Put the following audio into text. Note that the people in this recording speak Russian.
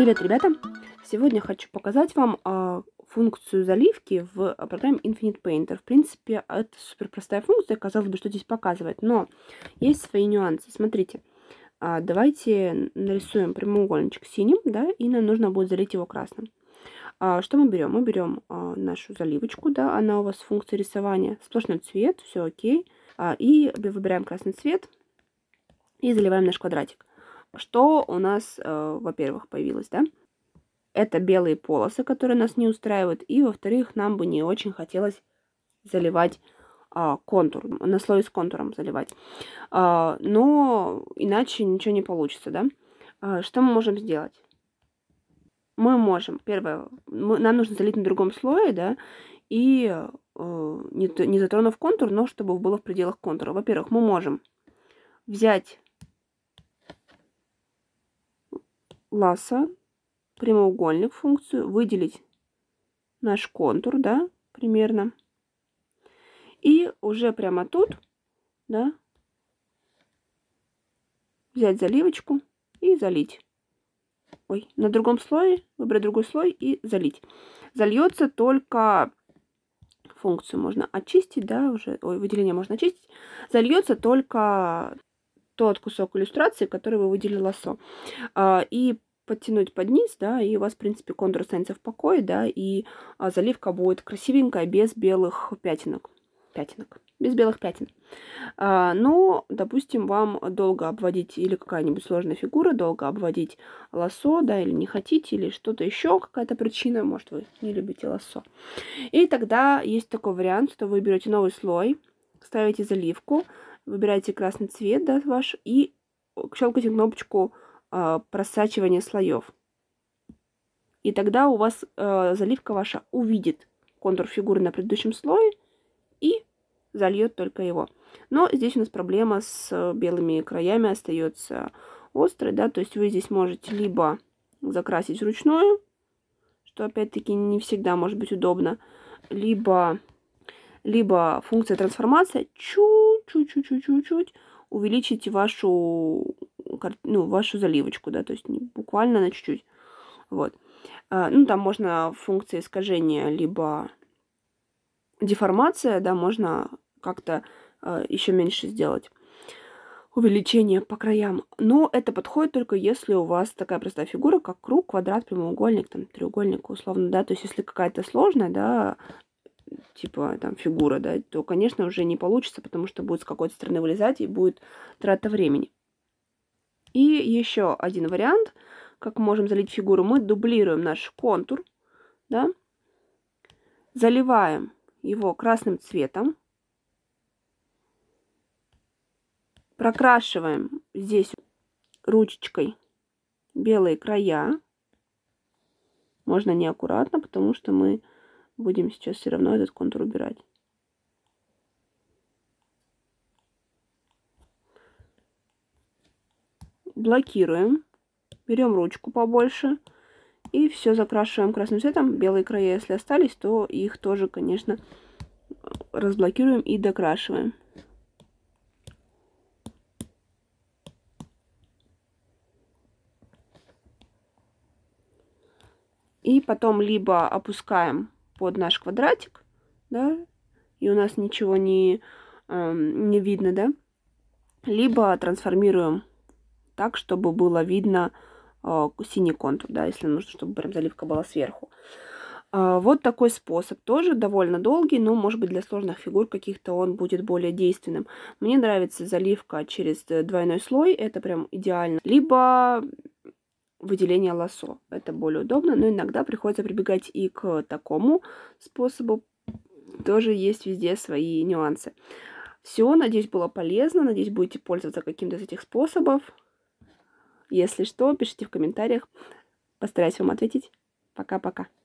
Привет, ребята! Сегодня хочу показать вам а, функцию заливки в программе Infinite Painter. В принципе, это супер простая функция, казалось бы, что здесь показывает, но есть свои нюансы. Смотрите, а, давайте нарисуем прямоугольничек синим, да, и нам нужно будет залить его красным. А, что мы берем? Мы берем а, нашу заливочку, да, она у вас функция рисования, сплошной цвет, все окей, а, и выбираем красный цвет и заливаем наш квадратик. Что у нас, э, во-первых, появилось, да? Это белые полосы, которые нас не устраивают. И, во-вторых, нам бы не очень хотелось заливать э, контур, на слой с контуром заливать. Э, но иначе ничего не получится, да? Э, что мы можем сделать? Мы можем, первое, мы, нам нужно залить на другом слое, да, и э, не, не затронув контур, но чтобы было в пределах контура. Во-первых, мы можем взять Ласа прямоугольник функцию, выделить наш контур, да, примерно. И уже прямо тут, да, взять заливочку и залить. Ой, на другом слое, выбрать другой слой и залить. Зальется только функцию можно очистить, да, уже, ой, выделение можно очистить. Зальется только тот кусок иллюстрации, который вы выделили лосо. А, и подтянуть под низ, да, и у вас, в принципе, контур останется в покое, да, и а, заливка будет красивенькая, без белых пятенок, пятенок Без белых пятен. А, но, допустим, вам долго обводить или какая-нибудь сложная фигура, долго обводить лосо, да, или не хотите, или что-то еще, какая-то причина, может, вы не любите лосо. И тогда есть такой вариант, что вы берете новый слой, ставите заливку, выбираете красный цвет да, ваш и э, щелкайте кнопочку э, просачивания слоев. И тогда у вас э, заливка ваша увидит контур фигуры на предыдущем слое и зальет только его. Но здесь у нас проблема с э, белыми краями остается острой, да, то есть вы здесь можете либо закрасить вручную, что опять-таки не всегда может быть удобно, либо либо функция трансформация чуть-чуть-чуть-чуть-чуть увеличить вашу, ну, вашу заливочку, да, то есть буквально на чуть-чуть. Вот. А, ну, там можно функция искажения, либо деформация, да, можно как-то а, еще меньше сделать увеличение по краям. Но это подходит только если у вас такая простая фигура, как круг, квадрат, прямоугольник, там, треугольник, условно, да, то есть если какая-то сложная, да, типа там фигура, да, то, конечно, уже не получится, потому что будет с какой-то стороны вылезать и будет трата времени. И еще один вариант, как можем залить фигуру. Мы дублируем наш контур, да, заливаем его красным цветом, прокрашиваем здесь ручечкой белые края. Можно неаккуратно, потому что мы Будем сейчас все равно этот контур убирать. Блокируем. Берем ручку побольше. И все закрашиваем красным цветом. Белые края, если остались, то их тоже, конечно, разблокируем и докрашиваем. И потом либо опускаем под наш квадратик, да, и у нас ничего не, э, не видно, да, либо трансформируем так, чтобы было видно э, синий контур, да, если нужно, чтобы прям заливка была сверху. Э, вот такой способ, тоже довольно долгий, но, может быть, для сложных фигур каких-то он будет более действенным. Мне нравится заливка через э, двойной слой, это прям идеально. Либо выделение лосо. Это более удобно, но иногда приходится прибегать и к такому способу. Тоже есть везде свои нюансы. Все, надеюсь, было полезно. Надеюсь, будете пользоваться каким-то из этих способов. Если что, пишите в комментариях. Постараюсь вам ответить. Пока-пока.